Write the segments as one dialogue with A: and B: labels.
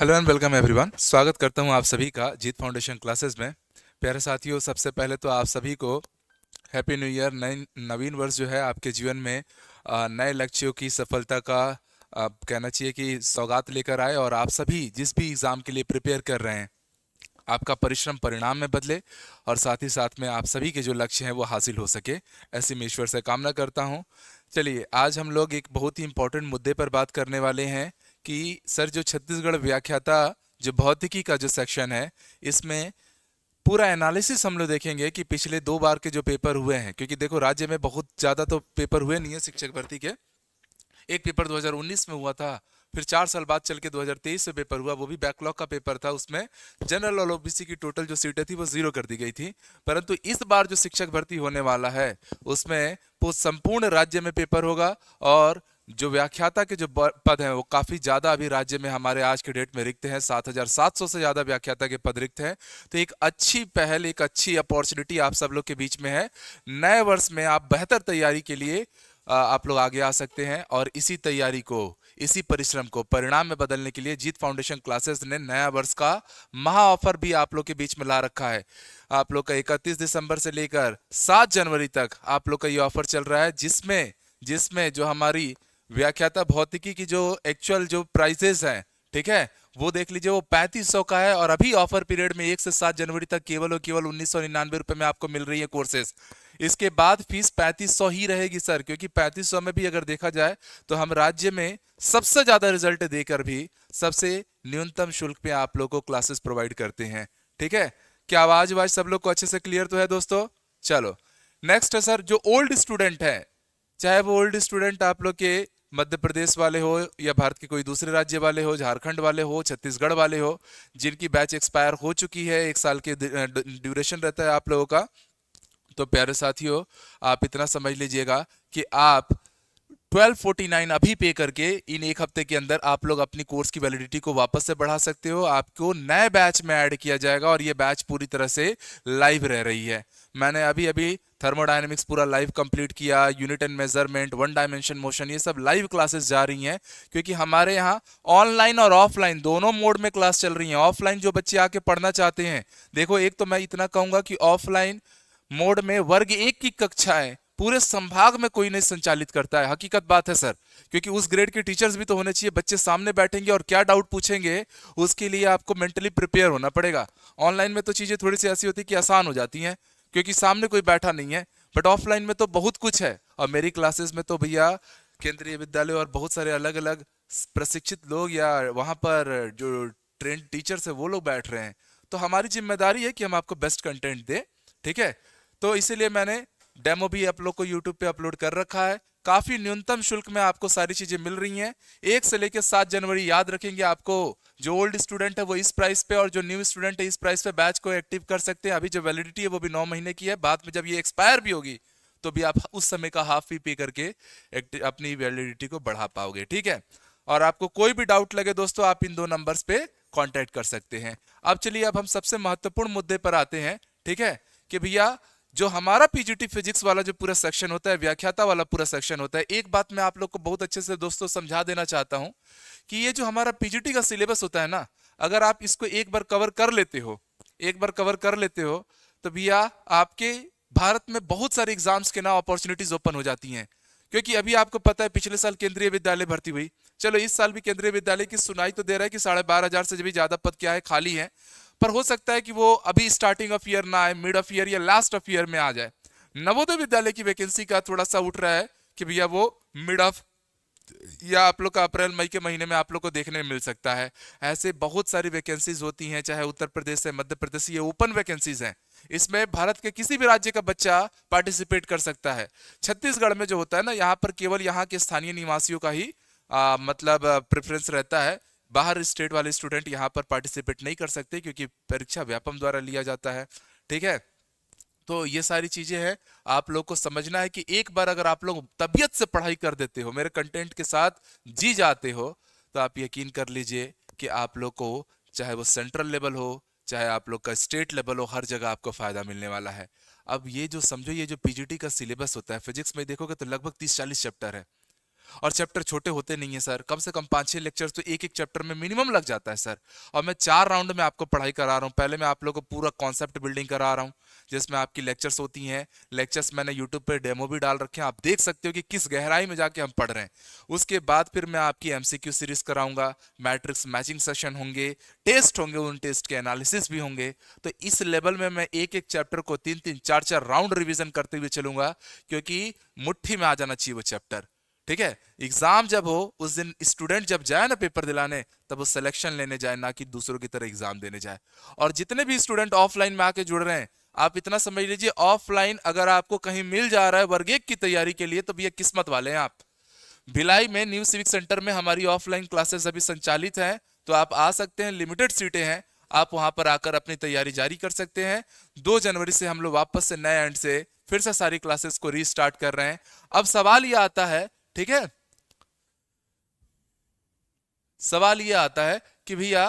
A: hello and welcome everyone स्वागत करता हूं आप सभी का जीत फाउंडेशन क्लासेस में प्यारे साथियों सबसे पहले तो आप सभी को हैप्पी न्यू ईयर नए नवीन वर्ष जो है आपके जीवन में नए लक्ष्यों की सफलता का आप कहना चाहिए कि सौगात लेकर आए और आप सभी जिस भी एग्ज़ाम के लिए प्रिपेयर कर रहे हैं आपका परिश्रम परिणाम में बदले और साथ ही साथ में आप सभी के जो लक्ष्य हैं वो हासिल हो सके ऐसी मैं ईश्वर से कामना करता हूँ चलिए आज हम लोग एक बहुत ही इम्पोर्टेंट मुद्दे पर बात करने वाले हैं कि सर जो छत्तीसगढ़ व्याख्याता जो भौतिकी का जो सेक्शन है इसमें पूरा एनालिसिस हम लोग देखेंगे कि पिछले दो बार के जो पेपर हुए हैं क्योंकि देखो राज्य में बहुत ज़्यादा तो पेपर हुए नहीं है शिक्षक भर्ती के एक पेपर 2019 में हुआ था फिर चार साल बाद चल के 2023 में पेपर हुआ वो भी बैकलॉग का पेपर था उसमें जनरल और ओबीसी की टोटल जो सीटें थी वो जीरो कर दी गई थी परंतु इस बार जो शिक्षक भर्ती होने वाला है उसमें पूरे संपूर्ण राज्य में पेपर होगा और जो व्याख्याता के जो पद हैं वो काफ़ी ज़्यादा अभी राज्य में हमारे आज के डेट में रिक्त हैं 7,700 से ज़्यादा व्याख्याता के पद रिक्त हैं तो एक अच्छी पहल एक अच्छी अपॉर्चुनिटी आप सब लोग के बीच में है नए वर्ष में आप बेहतर तैयारी के लिए आप लोग आगे आ सकते हैं और इसी तैयारी को इसी परिश्रम को परिणाम में बदलने के लिए जीत फाउंडेशन क्लासेस ने नया वर्ष का महा ऑफर भी आप लोग के बीच में ला रखा है आप लोग का 31 दिसंबर से लेकर 7 जनवरी तक आप लोग का ये ऑफर चल रहा है जिसमें जिसमें जो हमारी व्याख्याता भौतिकी की जो एक्चुअल जो प्राइसेस हैं ठीक है वो देख लीजिए वो पैंतीस सौ का है और अभी ऑफर पीरियड में एक से सात जनवरी तक केवल और केवल उन्नीस सौ निन्यानवे रुपए में आपको मिल रही है कोर्सेज इसके बाद फीस पैंतीस सौ ही रहेगी सर क्योंकि पैंतीस सौ में भी अगर देखा जाए तो हम राज्य में सबसे ज्यादा रिजल्ट देकर भी सबसे न्यूनतम शुल्क पे आप लोग को क्लासेस प्रोवाइड करते हैं ठीक है क्या आवाज वाज सब लोग को अच्छे से क्लियर तो है दोस्तों चलो नेक्स्ट है सर जो ओल्ड स्टूडेंट है चाहे वो ओल्ड स्टूडेंट आप लोग के मध्य प्रदेश वाले हो या भारत के कोई दूसरे राज्य वाले हो झारखंड वाले हो छत्तीसगढ़ वाले हो जिनकी बैच एक्सपायर हो चुकी है एक साल के ड्यूरेशन रहता है आप लोगों का तो प्यारे साथियों आप इतना समझ लीजिएगा कि आप 1249 अभी पे करके इन एक हफ्ते के अंदर आप लोग अपनी कोर्स की वैलिडिटी को वापस से बढ़ा सकते हो आपको नए बैच में ऐड किया जाएगा और ये बैच पूरी तरह से लाइव रह रही है मैंने अभी अभी थर्मोडाइनमिक्स पूरा लाइव कंप्लीट किया unit and measurement one dimension motion ये सब लाइव क्लासेस जा रही हैं क्योंकि हमारे यहाँ ऑनलाइन और ऑफलाइन दोनों मोड में क्लास चल रही हैं ऑफलाइन जो बच्चे आके पढ़ना चाहते हैं देखो एक तो मैं इतना कहूँगा कि ऑफलाइन मोड में वर्ग एक की कक्षाएं पूरे संभाग में कोई नहीं संचालित करता है हकीकत बात है सर क्योंकि उस ग्रेड के टीचर्स भी तो होने चाहिए बच्चे सामने बैठेंगे और क्या डाउट पूछेंगे उसके लिए आपको मेंटली प्रिपेयर होना पड़ेगा ऑनलाइन में तो चीज़ें थोड़ी सी ऐसी होती है कि आसान हो जाती हैं क्योंकि सामने कोई बैठा नहीं है बट ऑफलाइन में तो बहुत कुछ है और मेरी क्लासेस में तो भैया केंद्रीय विद्यालय और बहुत सारे अलग अलग प्रशिक्षित लोग या वहाँ पर जो ट्रेंड टीचर्स है वो लोग बैठ रहे हैं तो हमारी जिम्मेदारी है कि हम आपको बेस्ट कंटेंट दें ठीक है तो इसीलिए मैंने डेमो भी आप लोग को यूट्यूब पे अपलोड कर रखा है काफी न्यूनतम शुल्क में आपको सारी चीजें मिल रही हैं एक से लेकर सात जनवरी याद रखेंगे आपको जो ओल्ड स्टूडेंट है वो इस प्राइस पे और जो न्यू स्टूडेंट है इस प्राइस पे बैच को एक्टिव कर सकते हैं अभी जो वैलिडिटी है वो भी नौ महीने की है बाद में जब ये एक्सपायर भी होगी तो भी आप उस समय का हाफ फी पे करके अपनी वैलिडिटी को बढ़ा पाओगे ठीक है और आपको कोई भी डाउट लगे दोस्तों आप इन दो नंबर पे कॉन्टेक्ट कर सकते हैं अब चलिए अब हम सबसे महत्वपूर्ण मुद्दे पर आते हैं ठीक है कि भैया जो हमारा पीजीटी फिजिक्स वाला जो पूरा सेक्शन होता है व्याख्याता वाला पूरा सेक्शन होता है एक बात मैं आप लोग को बहुत अच्छे से दोस्तों समझा देना चाहता हूँ कि ये जो हमारा पीजीटी का सिलेबस होता है ना अगर आप इसको एक बार कवर कर लेते हो एक बार कवर कर लेते हो तो भैया आपके भारत में बहुत सारे एग्जाम्स के ना अपॉर्चुनिटीज ओपन हो जाती हैं क्योंकि अभी आपको पता है पिछले साल केंद्रीय विद्यालय भर्ती हुई चलो इस साल भी केंद्रीय विद्यालय की सुनाई तो दे रहा है कि साढ़े बारह हजार से भी ज्यादा पद क्या है खाली है पर हो सकता है कि वो अभी स्टार्टिंग ऑफ ईयर ना आए मिड ऑफ ईयर या लास्ट ऑफ ईयर में आ जाए नवोदय विद्यालय की वैकेंसी का थोड़ा सा उठ रहा है कि भैया वो मिड ऑफ या आप लोग का अप्रैल मई के महीने में आप लोग को देखने में मिल सकता है ऐसे बहुत सारी वैकेंसीज होती हैं चाहे उत्तर प्रदेश से मध्य प्रदेश ये ओपन वैकेंसीज हैं इसमें भारत के किसी भी राज्य का बच्चा पार्टिसिपेट कर सकता है छत्तीसगढ़ में जो होता है ना यहाँ पर केवल यहाँ के स्थानीय निवासियों का ही आ, मतलब प्रेफरेंस रहता है बाहर स्टेट वाले स्टूडेंट यहाँ पर पार्टिसिपेट नहीं कर सकते क्योंकि परीक्षा व्यापम द्वारा लिया जाता है ठीक है तो ये सारी चीजें हैं आप लोग को समझना है कि एक बार अगर आप लोग तबियत से पढ़ाई कर देते हो मेरे कंटेंट के साथ जी जाते हो तो आप यकीन कर लीजिए कि आप लोग को चाहे वो सेंट्रल लेवल हो चाहे आप लोग का स्टेट लेवल हो हर जगह आपको फायदा मिलने वाला है अब ये जो समझो ये जो पीजीटी का सिलेबस होता है फिजिक्स में देखोगे तो लगभग तीस चालीस चैप्टर है और चैप्टर छोटे होते नहीं है सर कम से कम पाँच छः लेक्चर तो एक एक चैप्टर में मिनिमम लग जाता है सर और मैं चार राउंड में आपको पढ़ाई करा रहा हूँ पहले मैं आप लोग को पूरा कॉन्सेप्ट बिल्डिंग करा रहा हूँ जिसमें आपकी लेक्चर्स होती हैं लेक्चर्स मैंने यूट्यूब पर डेमो भी डाल रखे हैं आप देख सकते हो कि किस गहराई में जाके हम पढ़ रहे हैं उसके बाद फिर मैं आपकी एम सीरीज कराऊंगा मैट्रिक्स मैचिंग सेशन होंगे टेस्ट होंगे उन टेस्ट के एनालिसिस भी होंगे तो इस लेवल में मैं एक एक चैप्टर को तीन तीन चार चार राउंड रिविजन करते हुए चलूंगा क्योंकि मुठ्ठी में आ जाना चाहिए वो चैप्टर ठीक है एग्जाम जब हो उस दिन स्टूडेंट जब जाए ना पेपर दिलाने तब वो सिलेक्शन लेने जाए ना कि दूसरों की तरह एग्जाम देने जाए और जितने भी स्टूडेंट ऑफलाइन में आके जुड़ रहे हैं आप इतना समझ लीजिए ऑफलाइन अगर आपको कहीं मिल जा रहा है वर्ग एक की तैयारी के लिए तो भैया किस्मत वाले हैं आप भिलाई में न्यू सिविक सेंटर में हमारी ऑफलाइन क्लासेस अभी संचालित हैं तो आप आ सकते हैं लिमिटेड सीटें हैं आप वहां पर आकर अपनी तैयारी जारी कर सकते हैं दो जनवरी से हम लोग वापस से नए एंड से फिर से सारी क्लासेस को रीस्टार्ट कर रहे हैं अब सवाल यह आता है ठीक है सवाल यह आता है कि भैया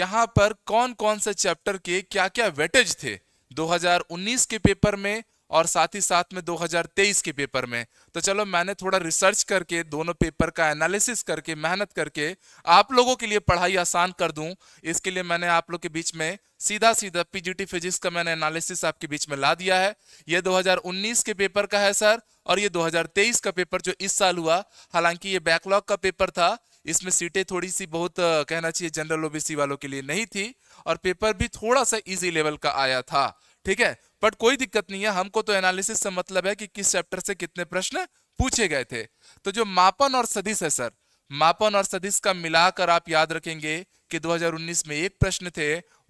A: यहां पर कौन कौन से चैप्टर के क्या क्या वेटेज थे 2019 के पेपर में और साथ ही साथ में 2023 के पेपर में तो चलो मैंने थोड़ा रिसर्च करके दोनों पेपर का एनालिसिस करके मेहनत करके आप लोगों के लिए पढ़ाई आसान कर दूं इसके लिए मैंने आप लोग के बीच में सीधा सीधा पीजीटी फिजिक्स का मैंने एनालिसिस आपके बीच में ला दिया है ये 2019 के पेपर का है सर और ये 2023 का पेपर जो इस साल हुआ हालांकि ये बैकलॉग का पेपर था इसमें सीटें थोड़ी सी बहुत कहना चाहिए जनरल ओबीसी वालों के लिए नहीं थी और पेपर भी थोड़ा सा इजी लेवल का आया था ठीक है बट कोई दिक्कत नहीं है हमको तो एनालिसिस से मतलब है कि किस चैप्टर से कितने प्रश्न पूछे गए थे तो जो मापन और सदिश है सर मापन और सदिश का मिलाकर आप याद रखेंगे कि 2019 में एक प्रश्न थे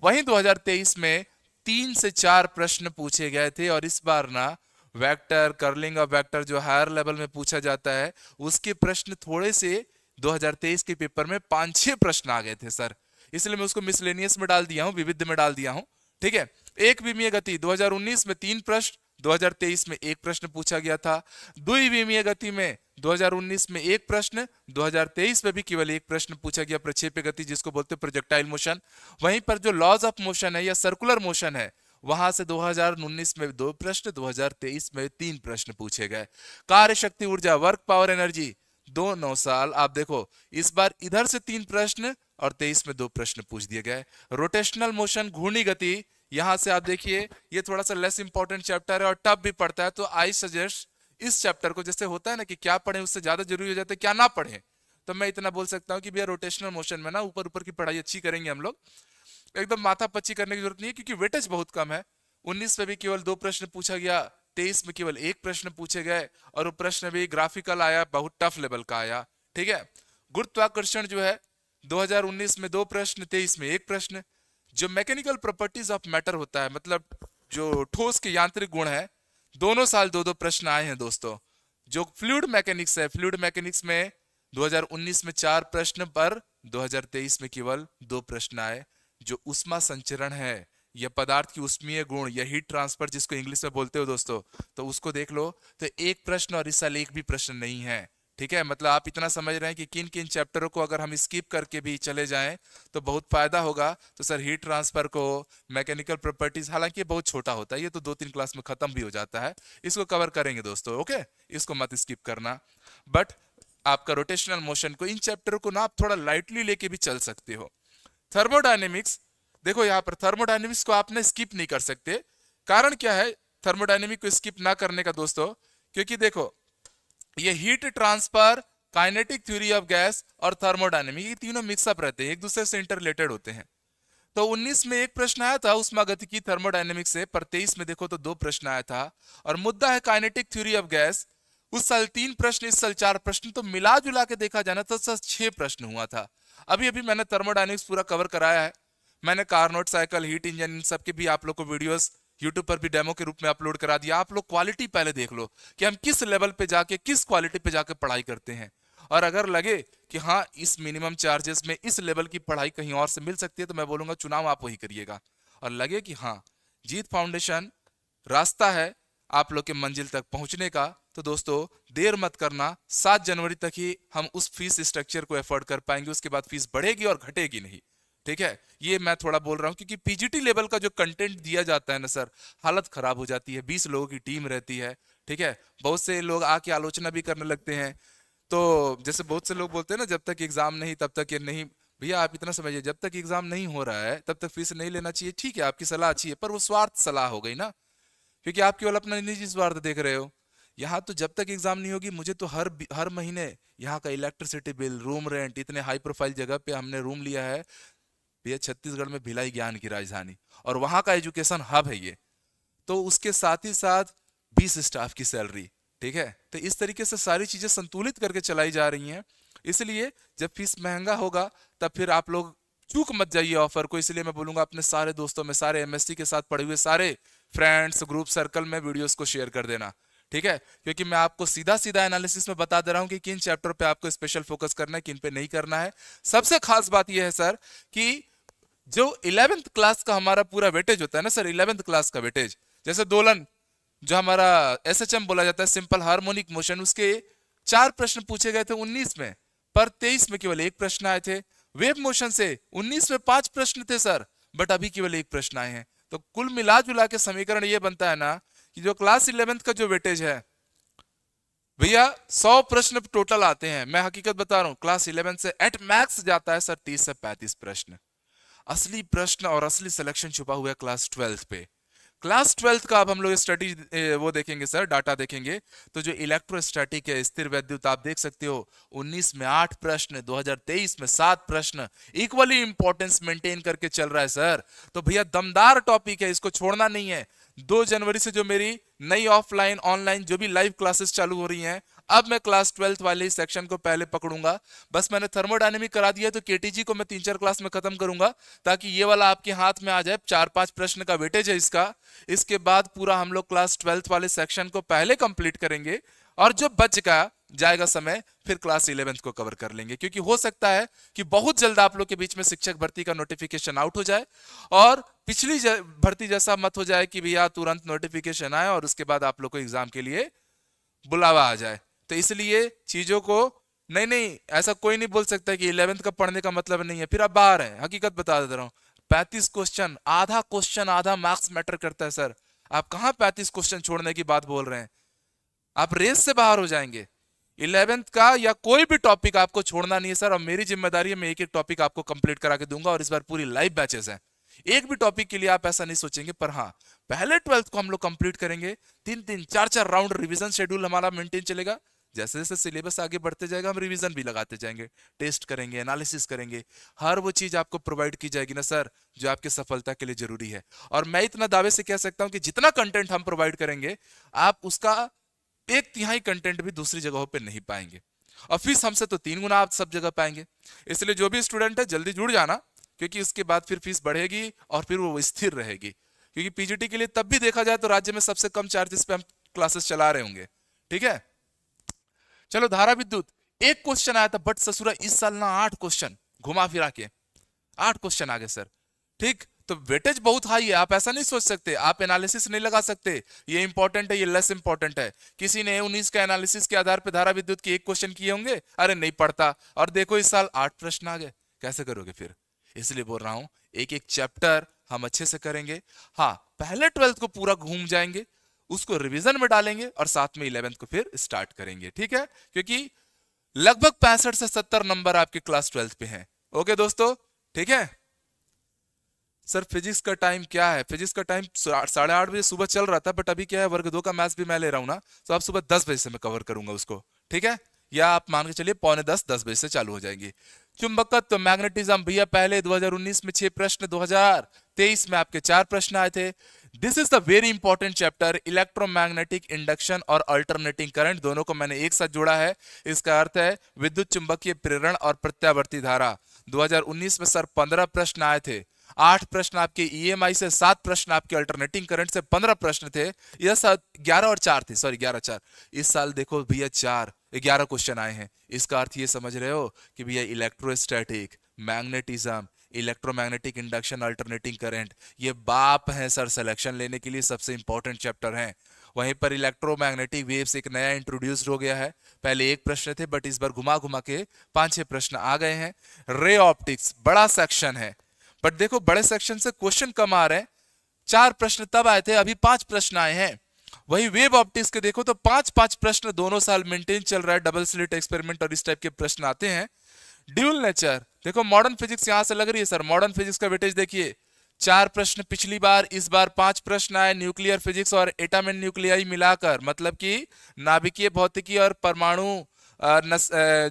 A: वहीं 2023 में तीन से चार प्रश्न पूछे गए थे और इस बार ना वेक्टर कर्लिंग और वेक्टर जो हायर लेवल में पूछा जाता है उसके प्रश्न थोड़े से 2023 के पेपर में पांच छह प्रश्न आ गए थे सर इसलिए मैं उसको मिसलेनियस में डाल दिया हूँ विविध में डाल दिया हूँ ठीक है एक विमीय गति 2019 में तीन प्रश्न 2023 में एक प्रश्न पूछा गया था दुई विमीय गति में 2019 में एक प्रश्न 2023 में भी केवल एक प्रश्न पूछा गया प्रक्षेप गति जिसको बोलते हैं प्रोजेक्टाइल मोशन वहीं पर जो लॉज ऑफ मोशन है या सर्कुलर मोशन है वहां से 2019 में दो प्रश्न 2023 में तीन प्रश्न पूछे गए कार्य शक्ति ऊर्जा वर्क पावर एनर्जी दो नौ साल आप देखो इस बार इधर से तीन प्रश्न और तेईस में दो प्रश्न पूछ दिए गए रोटेशनल मोशन घूर्णी गति यहाँ से आप देखिए ये थोड़ा सा लेस इंपॉर्टेंट चैप्टर है और टफ भी पढ़ता है तो आई सजेस्ट इस चैप्टर को जैसे होता है ना कि क्या पढ़े उससे ज़्यादा जरूरी हो जाता है क्या ना पढ़े तो मैं इतना बोल सकता हूँ कि भैया रोटेशनल मोशन में ना ऊपर ऊपर की पढ़ाई अच्छी करेंगे हम लोग एकदम माथा पच्ची करने की जरूरत नहीं है क्योंकि वेटेज बहुत कम है उन्नीस में भी केवल दो प्रश्न पूछा गया तेईस में केवल एक प्रश्न पूछे गए और वो प्रश्न भी ग्राफिकल आया बहुत टफ लेवल का आया ठीक है गुरुत्वाकर्षण जो है 2019 में दो प्रश्न तेईस में एक प्रश्न जो मैकेनिकल प्रॉपर्टीज ऑफ मैटर होता है मतलब जो ठोस के यांत्रिक गुण है दोनों साल दो दो प्रश्न आए हैं दोस्तों जो फ्लूड मैकेनिक्स है फ्लूड मैकेनिक्स में 2019 में चार प्रश्न पर 2023 में केवल दो प्रश्न आए जो उष्मा संचरण है यह पदार्थ की उष्मीय गुण या हीट ट्रांसफर जिसको इंग्लिश में बोलते हो दोस्तों तो उसको देख लो तो एक प्रश्न और इस साल एक भी प्रश्न नहीं है ठीक है मतलब आप इतना समझ रहे हैं कि किन किन चैप्टरों को अगर हम स्किप करके भी चले जाएं तो बहुत फायदा होगा तो सर हीट ट्रांसफर को मैकेनिकल प्रॉपर्टीज हालांकि बहुत छोटा होता है ये तो दो तीन क्लास में खत्म भी हो जाता है इसको कवर करेंगे दोस्तों ओके इसको मत स्किप करना बट आपका रोटेशनल मोशन को इन चैप्टर को ना आप थोड़ा लाइटली लेके भी चल सकते हो थर्मोडाइनेमिक्स देखो यहाँ पर थर्मोडाइनेमिक्स को आप ना स्किप नहीं कर सकते कारण क्या है थर्मोडाइनेमिक को स्किप ना करने का दोस्तों क्योंकि देखो ये heat transfer kinetic theory of gas और थर्मोडाइनमिक ये तीनों मिक्सअप रहते हैं एक दूसरे से इंटर रिलेटेड होते हैं तो 19 में एक प्रश्न आया था गति की थर्मोडाइनमिक से पर तेईस में देखो तो दो प्रश्न आया था और मुद्दा है काइनेटिक थ्योरी ऑफ गैस उस साल तीन प्रश्न इस साल चार प्रश्न तो मिला जुला के देखा जाना तो सर छह प्रश्न हुआ था अभी अभी मैंने थर्मोडाइनमिक्स पूरा कवर कराया है मैंने Carnot cycle heat engine इन सबके भी आप लोग को वीडियोज़ यूट्यूब पर भी डेमो के रूप में अपलोड करा दिया आप लोग क्वालिटी पहले देख लो कि हम किस लेवल पे जाके किस क्वालिटी पे जाके पढ़ाई करते हैं और अगर लगे कि हाँ इस मिनिमम चार्जेस में इस लेवल की पढ़ाई कहीं और से मिल सकती है तो मैं बोलूंगा चुनाव आप वही करिएगा और लगे कि हाँ जीत फाउंडेशन रास्ता है आप लोग के मंजिल तक पहुंचने का तो दोस्तों देर मत करना सात जनवरी तक ही हम उस फीस स्ट्रक्चर को एफोर्ड कर पाएंगे उसके बाद फीस बढ़ेगी और घटेगी नहीं ठीक है ये मैं थोड़ा बोल रहा हूँ क्योंकि पीजीटी लेवल का जो कंटेंट दिया जाता है ना सर हालत खराब हो जाती है बीस लोगों की टीम रहती है ठीक है बहुत से लोग आके आलोचना भी करने लगते हैं तो जैसे बहुत से लोग बोलते हैं ना जब तक एग्जाम नहीं तब तक ये नहीं भैया आप इतना समझिए जब तक एग्जाम नहीं हो रहा है तब तक फीस नहीं लेना चाहिए ठीक है आपकी सलाह अच्छी है पर वो स्वार्थ सलाह हो गई ना क्योंकि आप केवल अपना निजी स्वार्थ देख रहे हो यहाँ तो जब तक एग्जाम नहीं होगी मुझे तो हर हर महीने यहाँ का इलेक्ट्रिसिटी बिल रूम रेंट इतने हाई प्रोफाइल जगह पे हमने रूम लिया है भैया छत्तीसगढ़ में भिलाई ज्ञान की राजधानी और वहाँ का एजुकेशन हब है ये तो उसके साथ ही साथ बीस स्टाफ की सैलरी ठीक है तो इस तरीके से सारी चीज़ें संतुलित करके चलाई जा रही हैं इसलिए जब फीस महंगा होगा तब फिर आप लोग चूक मत जाइए ऑफर को इसलिए मैं बोलूँगा अपने सारे दोस्तों में सारे एमएससी के साथ पढ़े हुए सारे फ्रेंड्स ग्रुप सर्कल में वीडियोस को शेयर कर देना ठीक है क्योंकि मैं आपको सीधा सीधा एनालिसिस में बता दे रहा हूँ कि किन चैप्टर पे आपको स्पेशल फोकस करना है किन पे नहीं करना है सबसे खास बात यह है सर कि जो इलेवेंथ क्लास का हमारा पूरा वेटेज होता है ना सर इलेवेंथ क्लास का वेटेज जैसे दोलन जो हमारा एस एच एम बोला जाता है सिंपल हार्मोनिक मोशन उसके चार प्रश्न पूछे गए थे उन्नीस में पर तेईस में केवल एक प्रश्न आए थे वेब मोशन से उन्नीस में पांच प्रश्न थे सर बट अभी केवल एक प्रश्न आए हैं तो कुल मिला जुला के समीकरण ये बनता है ना कि जो क्लास इलेवेंथ का जो वेटेज है भैया सौ प्रश्न टोटल आते हैं मैं हकीकत बता रहा हूं क्लास इलेवेंथ से एट मैक्स जाता है सर तीस से पैंतीस प्रश्न असली प्रश्न और असली सिलेक्शन छुपा हुआ है क्लास ट्वेल्थ पे क्लास ट्वेल्थ का अब हम लोग स्टडी वो देखेंगे सर डाटा देखेंगे तो जो इलेक्ट्रोस्टैटिक है स्थिर वैद्युत आप देख सकते हो 19 में आठ प्रश्न 2023 में सात प्रश्न इक्वली इंपॉर्टेंस मेंटेन करके चल रहा है सर तो भैया दमदार टॉपिक है इसको छोड़ना नहीं है दो जनवरी से जो मेरी नई ऑफलाइन ऑनलाइन जो भी लाइव क्लासेस चालू हो रही हैं अब मैं क्लास ट्वेल्थ वाले सेक्शन को पहले पकड़ूंगा बस मैंने थर्मोडाइनमिक करा दिया तो केटीजी को मैं तीन चार क्लास में खत्म करूंगा ताकि ये वाला आपके हाथ में आ जाए चार पांच प्रश्न का वेटेज है इसका इसके बाद पूरा हम लोग क्लास ट्वेल्थ वाले सेक्शन को पहले कंप्लीट करेंगे और जो बच का जाएगा समय फिर क्लास इलेवेंथ को कवर कर लेंगे क्योंकि हो सकता है कि बहुत जल्द आप लोग के बीच में शिक्षक भर्ती का नोटिफिकेशन आउट हो जाए और पिछली भर्ती जैसा मत हो जाए कि भैया तुरंत नोटिफिकेशन आए और उसके बाद आप लोग को एग्जाम के लिए बुलावा आ जाए तो इसलिए चीजों को नहीं नहीं ऐसा कोई नहीं बोल सकता कि इलेवेंथ का पढ़ने का मतलब नहीं है फिर आप बाहर हैं हकीकत बता दे रहा हूँ पैंतीस क्वेश्चन आधा क्वेश्चन आधा मार्क्स मैटर करता है सर आप कहाँ पैंतीस क्वेश्चन छोड़ने की बात बोल रहे हैं आप रेस से बाहर हो जाएंगे इलेवेंथ का या कोई भी टॉपिक आपको छोड़ना नहीं है सर और मेरी जिम्मेदारी है मैं एक एक टॉपिक आपको कंप्लीट करा के दूंगा और इस बार पूरी लाइव बैचेस है एक भी टॉपिक के लिए आप ऐसा नहीं सोचेंगे पर हाँ पहले ट्वेल्थ को हम लोग कंप्लीट करेंगे तीन तीन चार चार राउंड रिविजन शेड्यूल हमारा मेंटेन चलेगा जैसे जैसे सिलेबस आगे बढ़ते जाएगा हम रिवीजन भी लगाते जाएंगे टेस्ट करेंगे एनालिसिस करेंगे हर वो चीज़ आपको प्रोवाइड की जाएगी ना सर जो आपकी सफलता के लिए जरूरी है और मैं इतना दावे से कह सकता हूँ कि जितना कंटेंट हम प्रोवाइड करेंगे आप उसका एक तिहाई कंटेंट भी दूसरी जगहों पर नहीं पाएंगे और फीस हमसे तो तीन गुना आप सब जगह पाएंगे इसलिए जो भी स्टूडेंट है जल्दी जुड़ जाना क्योंकि उसके बाद फिर फीस बढ़ेगी और फिर वो स्थिर रहेगी क्योंकि पीजीटी के लिए तब भी देखा जाए तो राज्य में सबसे कम चार्जेस पे हम क्लासेस चला रहे होंगे ठीक है चलो धारा विद्युत एक क्वेश्चन आया था बट ससुरा इस साल ना आठ क्वेश्चन घुमा फिरा के आठ क्वेश्चन आ गए सर ठीक तो वेटेज बहुत हाई है आप ऐसा नहीं सोच सकते आप एनालिसिस नहीं लगा सकते ये इंपॉर्टेंट है ये लेस इंपॉर्टेंट है किसी ने उन्नीस का एनालिसिस के आधार पर धारा विद्युत के एक क्वेश्चन किए होंगे अरे नहीं पढ़ता और देखो इस साल आठ प्रश्न आ गए कैसे करोगे फिर इसलिए बोल रहा हूं एक एक चैप्टर हम अच्छे से करेंगे हाँ पहले ट्वेल्थ को पूरा घूम जाएंगे उसको रिवीजन में डालेंगे और साथ में इलेवेंथ को फिर स्टार्ट करेंगे ठीक है क्योंकि लगभग पैंसठ से सत्तर नंबर आपके क्लास ट्वेल्थ पे हैं ओके दोस्तों ठीक है सर फिजिक्स का टाइम क्या है फिजिक्स का टाइम साढ़े आठ बजे सुबह चल रहा था बट अभी क्या है वर्ग दो का मैथ्स भी मैं ले रहा हूँ ना तो आप सुबह दस बजे से मैं कवर करूंगा उसको ठीक है या आप मान के चलिए पौने दस दस बजे से चालू हो जाएंगे चुंबकत्व तो मैग्नेटिज्म भैया पहले 2019 में छह प्रश्न 2023 में आपके चार प्रश्न आए थे this is the very important chapter electromagnetic induction और अल्टरनेटिंग करंट दोनों को मैंने एक साथ जोड़ा है इसका अर्थ है विद्युत चुंबकीय प्रेरण और प्रत्यावर्ती धारा 2019 में सर 15 प्रश्न आए थे आठ प्रश्न आपके ईएमआई e से सात प्रश्न आपके अल्टरनेटिंग करंट से पंद्रह प्रश्न थे यह साल ग्यारह और चार थे सॉरी ग्यारह चार इस साल देखो भैया चार ग्यारह क्वेश्चन आए हैं इसका अर्थ ये समझ रहे हो कि भैया electrostatic magnetism electromagnetic induction alternating current ये बाप हैं सर सिलेक्शन लेने के लिए सबसे इंपॉर्टेंट चैप्टर हैं वहीं पर इलेक्ट्रोमैग्नेटिक वेव्स एक नया इंट्रोड्यूस हो गया है पहले एक प्रश्न थे बट इस बार घुमा घुमा के पांच छह प्रश्न आ गए हैं रे ऑप्टिक्स बड़ा सेक्शन है बट देखो बड़े सेक्शन से क्वेश्चन कम आ रहे हैं चार प्रश्न तब आए थे अभी पांच प्रश्न आए हैं वही वेव ऑप्टिक्स के देखो तो पांच पांच प्रश्न दोनों साल मेंटेन चल रहा है डबल स्लिट एक्सपेरिमेंट और इस टाइप के प्रश्न आते हैं ड्यूल नेचर देखो मॉडर्न फिजिक्स यहां से लग रही है सर मॉडर्न फिजिक्स का वेटेज देखिए चार प्रश्न पिछली बार इस बार पांच प्रश्न आए न्यूक्लियर फिजिक्स और एटम एंड न्यूक्लियाई मिलाकर मतलब कि नाभिकीय भौतिकी और परमाणु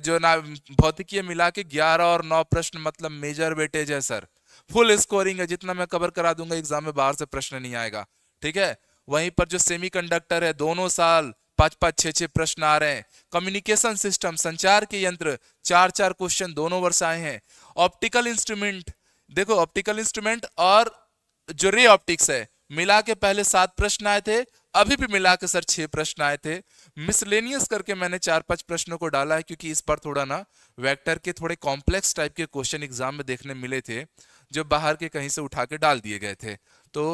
A: जो ना भौतिकीय मिला के ग्यारह और नौ प्रश्न मतलब मेजर वेटेज है सर फुल स्कोरिंग है जितना मैं कवर करा दूंगा एग्जाम में बाहर से प्रश्न नहीं आएगा ठीक है वहीं पर जो सेमी है दोनों साल पांच पांच छह छह प्रश्न आ रहे हैं कम्युनिकेशन सिस्टम संचार के यंत्र चार चार क्वेश्चन दोनों वर्ष आए हैं ऑप्टिकल इंस्ट्रूमेंट देखो ऑप्टिकल इंस्ट्रूमेंट और जो रे ऑप्टिक्स है मिला के पहले सात प्रश्न आए थे अभी भी मिला के सर छह प्रश्न आए थे मिसलेनियस करके मैंने चार पांच प्रश्नों को डाला है क्योंकि इस बार थोड़ा ना वेक्टर के थोड़े कॉम्प्लेक्स टाइप के क्वेश्चन एग्जाम में देखने मिले थे जो बाहर के कहीं से उठा के डाल दिए गए थे तो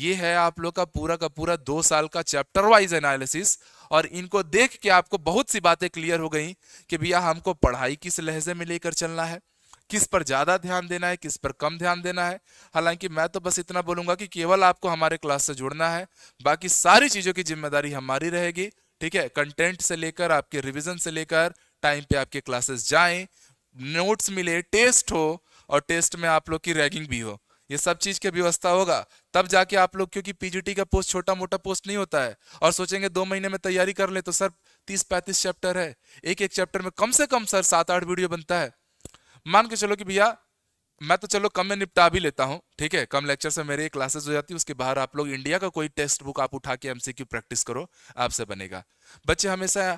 A: ये है आप लोग का पूरा का पूरा दो साल का चैप्टर वाइज एनालिसिस और इनको देख के आपको बहुत सी बातें क्लियर हो गई कि भैया हमको पढ़ाई किस लहजे में लेकर चलना है किस पर ज़्यादा ध्यान देना है किस पर कम ध्यान देना है हालांकि मैं तो बस इतना बोलूंगा कि केवल आपको हमारे क्लास से जुड़ना है बाकी सारी चीज़ों की जिम्मेदारी हमारी रहेगी ठीक है कंटेंट से लेकर आपके रिविजन से लेकर टाइम पे आपके क्लासेस जाए नोट्स मिले टेस्ट हो और टेस्ट में आप लोग की रैगिंग भी हो ये सब चीज की व्यवस्था होगा तब जाके आप लोग क्योंकि पीजीटी का पोस्ट छोटा मोटा पोस्ट नहीं होता है और सोचेंगे दो महीने में तैयारी कर ले तो सर तीस पैंतीस चैप्टर है एक एक चैप्टर में कम से कम सर सात आठ वीडियो बनता है मान के चलो कि भैया मैं तो चलो कम में निपटा भी लेता हूँ ठीक है कम लेक्चर से मेरे क्लासेस हो जाती है उसके बाहर आप लोग इंडिया का कोई टेक्स्ट बुक आप उठा के एमसीक्यू प्रैक्टिस करो आपसे बनेगा बच्चे हमेशा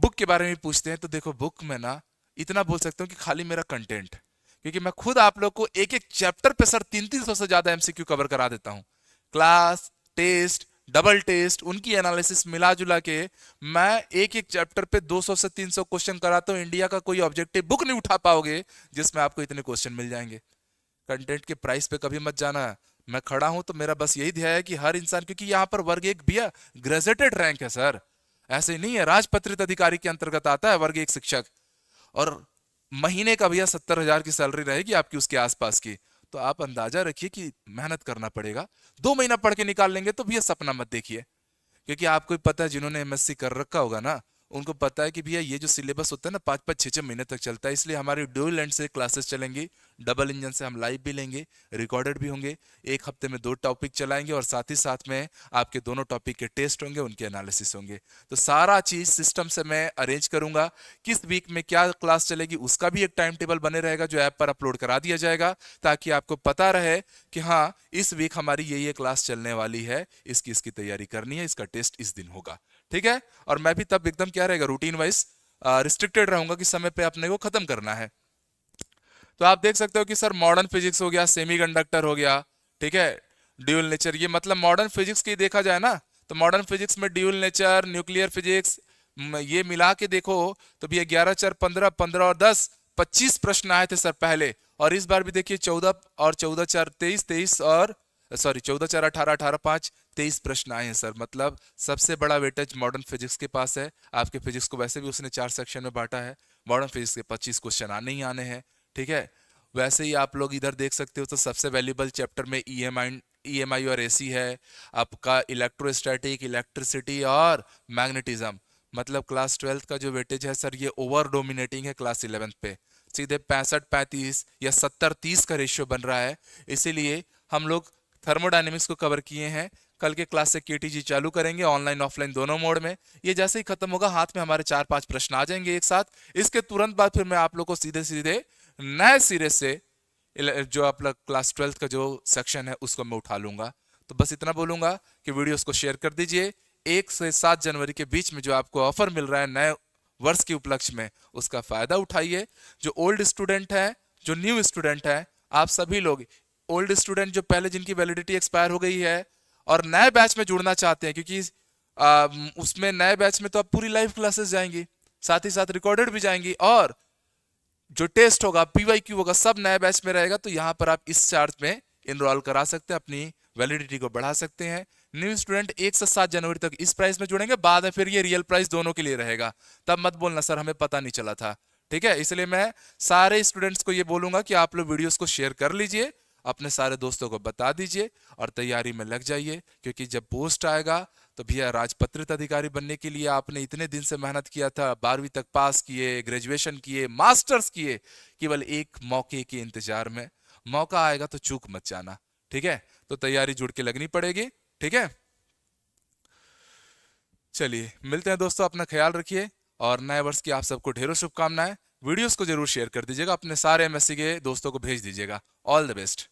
A: बुक के बारे में पूछते हैं तो देखो बुक में ना इतना बोल सकता हूँ कि खाली मेरा कंटेंट क्योंकि मैं खुद आप लोग को एक एक चैप्टर पे सर तीन तीन सौ से ज्यादा एमसीक्यू कवर करा देता हूँ क्लास टेस्ट डबल टेस्ट उनकी एनालिसिस मिला जुला के मैं एक एक चैप्टर पे 200 से 300 क्वेश्चन कराता हूँ इंडिया का कोई ऑब्जेक्टिव बुक नहीं उठा पाओगे जिसमें आपको इतने क्वेश्चन मिल जाएंगे कंटेंट के प्राइस पे कभी मत जाना मैं खड़ा हूं तो मेरा बस यही ध्यान है कि हर इंसान क्योंकि यहाँ पर वर्ग एक भैया ग्रेजुएटेड रैंक है सर ऐसे नहीं है राजपत्रित अधिकारी के अंतर्गत आता है वर्ग एक शिक्षक और महीने का भैया सत्तर हजार की सैलरी रहेगी आपकी उसके आसपास की तो आप अंदाजा रखिए कि मेहनत करना पड़ेगा दो महीना पढ़ के निकाल लेंगे तो भैया सपना मत देखिए क्योंकि आपको पता है जिन्होंने एमएससी कर रखा होगा ना उनको पता है कि भैया ये जो सिलेबस होता है ना पाँच पाँच छः छः महीने तक चलता है इसलिए हमारी डोल एंड से क्लासेस चलेंगी डबल इंजन से हम लाइव भी लेंगे रिकॉर्डेड भी होंगे एक हफ्ते में दो टॉपिक चलाएंगे और साथ ही साथ में आपके दोनों टॉपिक के टेस्ट होंगे उनके एनालिसिस होंगे तो सारा चीज सिस्टम से मैं अरेंज करूंगा किस वीक में क्या क्लास चलेगी उसका भी एक टाइम टेबल बने रहेगा जो ऐप पर अपलोड करा दिया जाएगा ताकि आपको पता रहे कि हाँ इस वीक हमारी ये ये क्लास चलने वाली है इसकी इसकी तैयारी करनी है इसका टेस्ट इस दिन होगा ठीक है और मैं भी तब एकदम क्या रहेगा रूटीन वाइज रिस्ट्रिक्टेड रहूंगा कि समय पे अपने को खत्म करना है तो आप देख सकते हो कि सर मॉडर्न फिजिक्स हो गया कंडक्टर हो गया ठीक है ड्यूल नेचर ये मतलब मॉडर्न फिजिक्स की देखा जाए ना तो मॉडर्न फिजिक्स में ड्यूल नेचर न्यूक्लियर फिजिक्स ये मिला के देखो तो भी ग्यारह चार पंद्रह पंद्रह और दस पच्चीस प्रश्न आए थे सर पहले और इस बार भी देखिए चौदह और चौदह चार तेईस तेईस और सॉरी चौदह चार अठारह अठारह पांच तेईस प्रश्न आए हैं सर मतलब सबसे बड़ा वेटेज मॉडर्न फिजिक्स के पास है आपके फिजिक्स को वैसे भी उसने चार सेक्शन में बांटा है मॉडर्न फिजिक्स के पच्चीस क्वेश्चन आने ही आने हैं ठीक है वैसे ही आप लोग इधर देख सकते हो तो सबसे वैल्यूबल चैप्टर में ई e एम e और ए है आपका इलेक्ट्रोस्टैटिक इलेक्ट्रिसिटी और मैग्नेटिज्म मतलब क्लास ट्वेल्थ का जो वेटेज है सर ये ओवर डोमिनेटिंग है क्लास इलेवेंथ पे सीधे पैंसठ पैंतीस या सत्तर तीस का रेशियो बन रहा है इसीलिए हम लोग थर्मोडाइनमिक्स को कवर किए हैं कल के क्लास से के चालू करेंगे ऑनलाइन ऑफलाइन दोनों मोड में ये जैसे ही खत्म होगा हाथ में हमारे चार पांच प्रश्न आ जाएंगे एक साथ इसके तुरंत बाद फिर मैं आप लोग को सीधे सीधे नए सिरे से जो लोग क्लास ट्वेल्थ का जो सेक्शन है उसको मैं उठा लूंगा तो बस इतना बोलूंगा कि वीडियो उसको शेयर कर दीजिए एक से सात जनवरी के बीच में जो आपको ऑफर मिल रहा है नए वर्ष के उपलक्ष्य में उसका फायदा उठाइए जो ओल्ड स्टूडेंट है जो न्यू स्टूडेंट है आप सभी लोग ओल्ड स्टूडेंट जो पहले जिनकी वैलिडिटी एक्सपायर हो गई है और नए बैच में जुड़ना चाहते हैं क्योंकि आ, उसमें नए बैच में तो आप पूरी लाइव क्लासेस जाएंगी साथ ही साथ रिकॉर्डेड भी जाएंगी और जो टेस्ट होगा पीवाई क्यू होगा सब नया बैच में रहेगा तो यहाँ पर आप इस चार्ज में इनरोल करा सकते हैं अपनी वैलिडिटी को बढ़ा सकते हैं न्यू स्टूडेंट एक से सात जनवरी तक इस प्राइस में जुड़ेंगे बाद में फिर ये रियल प्राइस दोनों के लिए रहेगा तब मत बोलना सर हमें पता नहीं चला था ठीक है इसलिए मैं सारे स्टूडेंट्स को ये बोलूंगा कि आप लोग वीडियोस को शेयर कर लीजिए अपने सारे दोस्तों को बता दीजिए और तैयारी में लग जाइए क्योंकि जब पोस्ट आएगा तो भैया राजपत्रित अधिकारी बनने के लिए आपने इतने दिन से मेहनत किया था बारहवीं तक पास किए ग्रेजुएशन किए मास्टर्स किए केवल एक मौके के इंतजार में मौका आएगा तो चूक मत जाना ठीक है तो तैयारी जुड़ के लगनी पड़ेगी ठीक है चलिए मिलते हैं दोस्तों अपना ख्याल रखिए और नए वर्ष की आप सबको ढेरों शुभकामनाएं वीडियोस को जरूर शेयर कर दीजिएगा अपने सारे एमएससी के दोस्तों को भेज दीजिएगा ऑल द बेस्ट